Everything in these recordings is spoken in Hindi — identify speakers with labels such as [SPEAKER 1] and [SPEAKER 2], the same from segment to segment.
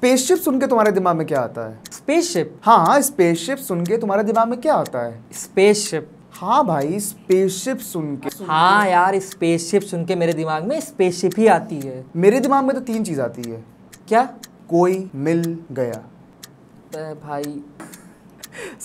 [SPEAKER 1] स्पेसशिप सुन के तुम्हारे दिमाग में क्या आता है स्पेसशिप हाँ हाँ स्पेसशिप सुन के तुम्हारे दिमाग में
[SPEAKER 2] क्या आता है स्पेसशिप हाँ भाई स्पेसशिप सुन के हाँ यार स्पेसशिप सुन के मेरे दिमाग में स्पेसशिप ही आती है मेरे दिमाग में तो तीन चीज आती है क्या
[SPEAKER 1] कोई मिल गया भाई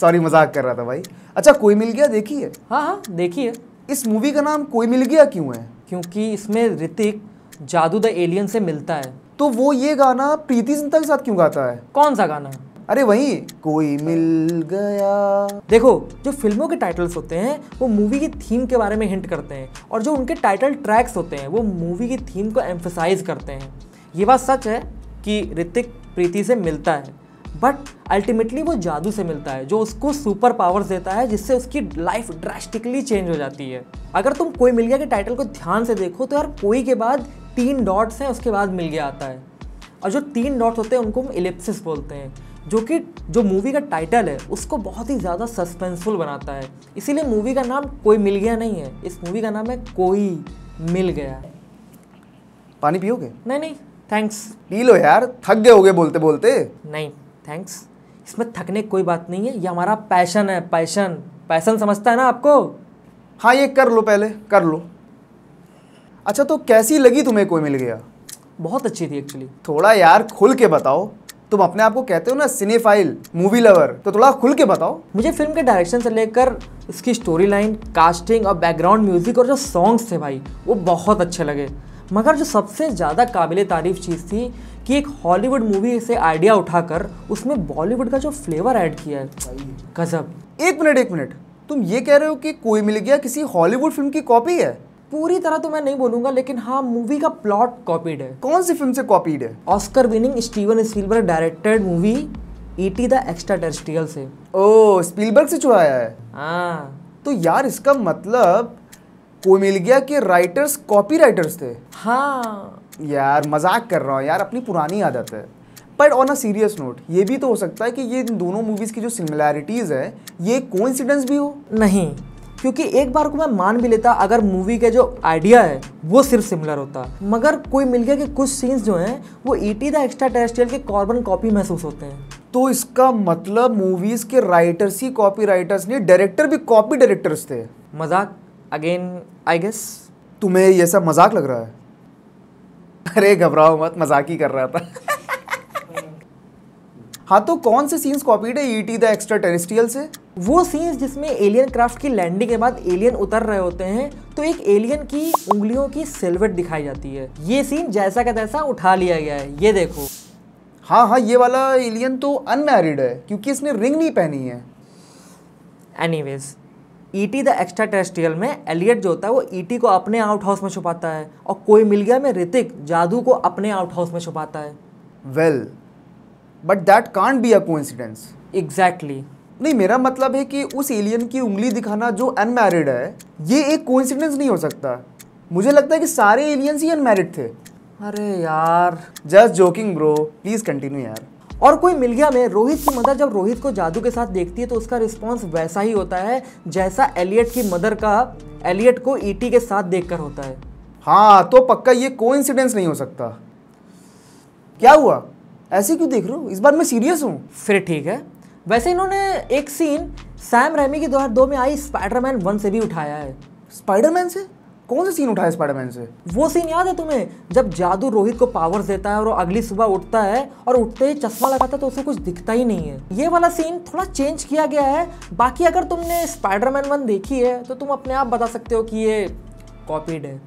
[SPEAKER 1] सॉरी मजाक कर रहा था भाई अच्छा कोई मिल गया देखी है हाँ हाँ देखी है इस मूवी का नाम कोई मिल गया क्यों है
[SPEAKER 2] क्योंकि इसमें ऋतिक जादू द एलियन से मिलता है
[SPEAKER 1] तो वो ये गाना प्रीति
[SPEAKER 2] जिंदा के साथ क्यों गाता है कौन सा गाना अरे वही कोई मिल गया देखो जो फिल्मों के टाइटल्स होते हैं वो मूवी की थीम के बारे में हिंट करते हैं और जो उनके टाइटल ट्रैक्स होते हैं वो मूवी की थीम को एम्फोसाइज करते हैं ये बात सच है कि ऋतिक प्रीति से मिलता है बट अल्टीमेटली वो जादू से मिलता है जो उसको सुपर पावर्स देता है जिससे उसकी लाइफ ड्रास्टिकली चेंज हो जाती है अगर तुम कोई मिल गया के टाइटल को ध्यान से देखो तो यार कोई के बाद तीन डॉट्स हैं उसके बाद मिल गया आता है और जो तीन डॉट्स होते हैं उनको हम इलिप्सिस बोलते हैं जो कि जो मूवी का टाइटल है उसको बहुत ही ज़्यादा सस्पेंसफुल बनाता है इसीलिए मूवी का नाम कोई मिल गया नहीं है इस मूवी का नाम है कोई मिल गया पानी पियोगे नहीं नहीं थैंक्स पी लो यार थक
[SPEAKER 1] गए गए बोलते बोलते
[SPEAKER 2] नहीं थैंक्स इसमें थकने की कोई बात नहीं है ये हमारा पैशन है पैशन पैशन समझता है ना आपको हाँ ये कर लो पहले कर लो
[SPEAKER 1] अच्छा तो कैसी लगी तुम्हें कोई मिल गया बहुत अच्छी थी एक्चुअली थोड़ा यार खुल के बताओ तुम अपने आप को कहते हो ना सिनेफाइल मूवी लवर तो थोड़ा खुल के बताओ मुझे फिल्म के
[SPEAKER 2] डायरेक्शन से लेकर इसकी स्टोरी लाइन कास्टिंग और बैकग्राउंड म्यूजिक और जो सॉन्ग्स थे भाई वो बहुत अच्छे लगे मगर जो सबसे ज़्यादा काबिल तारीफ चीज़ थी कि एक हॉलीवुड मूवी से आइडिया उठाकर उसमें बॉलीवुड का जो फ्लेवर ऐड किया है गजब
[SPEAKER 1] एक मिनट एक मिनट तुम ये कह रहे हो कि कोई मिल गया किसी हॉलीवुड फिल्म की कॉपी है पूरी तरह तो मैं
[SPEAKER 2] नहीं बोलूंगा लेकिन हाँ मूवी का प्लॉट कॉपीड है कौन सी फिल्म से कॉपीड है Oscar winning Steven Spielberg directed movie E T the extraterrestrial से ओ स्पीलबर्ग से
[SPEAKER 1] चुराया है हाँ तो यार इसका मतलब मिल गया कि राइटर्स कॉपी राइटर्स थे हाँ यार मजाक कर रहा हूँ यार अपनी पुरानी आदत है but on a serious note ये भी तो हो सकता है कि ये दोनों मूवीज़ की जो सिमिलैरिटीज़ है ये
[SPEAKER 2] कोइंसिडेंस भी हो नहीं क्योंकि एक बार को मैं मान भी लेता अगर मूवी के जो आइडिया है वो सिर्फ सिमिलर होता मगर कोई मिल गया कि कुछ सीन्स जो हैं वो ईटी द एक्स्ट्रा टेरेस्ट्रियल के कॉर्बन कॉपी महसूस होते हैं तो इसका मतलब मूवीज के राइटर्स ही कॉपी राइटर्स
[SPEAKER 1] नहीं डायरेक्टर भी कॉपी डायरेक्टर्स थे मजाक अगेन आई गेस तुम्हें ये सब मजाक लग रहा है अरे घबराओ मत मजाक ही कर रहा था
[SPEAKER 2] हाँ तो कौन से सीन्स कॉपीड है ईटी द एक्स्ट्रा टेरिस्ट्रियल से वो सीन्स जिसमें एलियन क्राफ्ट की लैंडिंग के बाद एलियन उतर रहे होते हैं तो एक एलियन की उंगलियों की सिल्वेट दिखाई जाती है ये सीन जैसा का तैसा उठा लिया गया है ये देखो हाँ हाँ ये वाला एलियन तो अनमैरिड है क्योंकि
[SPEAKER 1] इसने रिंग नहीं पहनी है
[SPEAKER 2] anyways E T the extraterrestrial में एलियट जो होता है वो ईटी e को अपने आउट हाउस में छुपाता है और कोई मिल गया में ऋतिक जादू को अपने आउट हाउस में छुपाता है well well,
[SPEAKER 1] but that can't be a coincidence exactly नहीं मेरा मतलब है कि उस एलियन की उंगली दिखाना जो अनमैरिड है ये एक कोइंसिडेंस नहीं हो सकता मुझे लगता है कि सारे एलियंस ही अनमैरिड थे अरे यार just joking bro please
[SPEAKER 2] continue यार और कोई मिल गया मैं रोहित की मदर जब रोहित को जादू के साथ देखती है तो उसका रिस्पॉन्स वैसा ही होता है जैसा एलियट की मदर का एलियट को ईटी e के साथ देखकर होता है
[SPEAKER 1] हाँ तो पक्का ये कोइंसिडेंस नहीं हो सकता
[SPEAKER 2] क्या हुआ ऐसे क्यों देख रहे हो इस बार मैं सीरियस हूँ फिर ठीक है वैसे इन्होंने एक सीन सैम रेमी की दो हजार दो में आई स्पाइडरमैन वन से भी उठाया है स्पाइडरमैन से कौन सा सीन उठाया स्पाइडरमैन से वो सीन याद है तुम्हें जब जादू रोहित को पावर्स देता है और वो अगली सुबह उठता है और उठते ही चश्मा लगाता है तो उसे कुछ दिखता ही नहीं है ये वाला सीन थोड़ा चेंज किया गया है बाकी अगर तुमने स्पाइडरमैन वन देखी है तो तुम अपने आप बता सकते हो कि ये कॉपीड है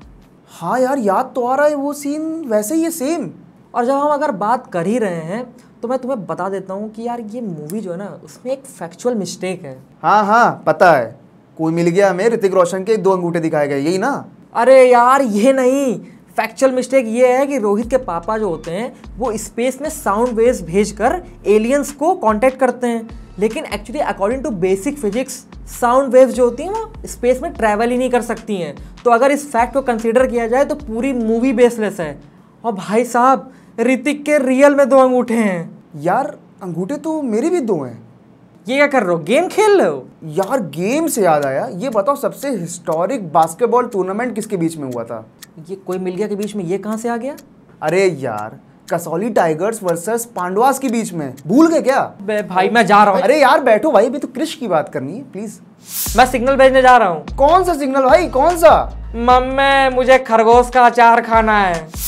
[SPEAKER 2] हाँ यार याद तो आ रहा है वो सीन वैसे ही है सेम और जब हम अगर बात कर ही रहे हैं तो मैं तुम्हें बता देता हूँ कि यार ये मूवी जो है ना उसमें एक फैक्चुअल मिस्टेक है हाँ
[SPEAKER 1] हाँ पता है कोई मिल गया हमें ऋतिक रोशन के दो अंगूठे दिखाए गए यही ना
[SPEAKER 2] अरे यार ये नहीं फैक्चुअल मिस्टेक ये है कि रोहित के पापा जो होते हैं वो स्पेस में साउंड वेव्स भेजकर एलियंस को कांटेक्ट करते हैं लेकिन actually according to basic physics sound waves जो होती हैं वो स्पेस में ट्रैवल ही नहीं कर सकती हैं तो अगर इस फैक्ट को कंसिडर किया जाए तो पूरी मूवी बेसलेस है और भाई साहब ऋतिक के रियल में दो अंगूठे हैं यार अंगूठे तो मेरे भी दो हैं ये क्या कर रहे हो गेम खेल रहे हो
[SPEAKER 1] यार गेम से याद आया ये बताओ सबसे हिस्टोरिक बास्केटबॉल टूर्नामेंट किसके बीच में हुआ था ये कोई मिल गया के बीच में ये कहाँ से आ गया अरे यार कसौली टाइगर्स वर्सेस पांडवास के बीच में भूल गए क्या
[SPEAKER 2] भाई मैं जा रहा हूँ अरे
[SPEAKER 1] यार बैठो भाई अभी तो कृष्ण की बात करनी है
[SPEAKER 2] प्लीज मैं सिग्नल भेजने जा रहा हूँ कौन सा सिग्नल भाई कौन सा मम्मी मुझे खरगोश का अचार खाना है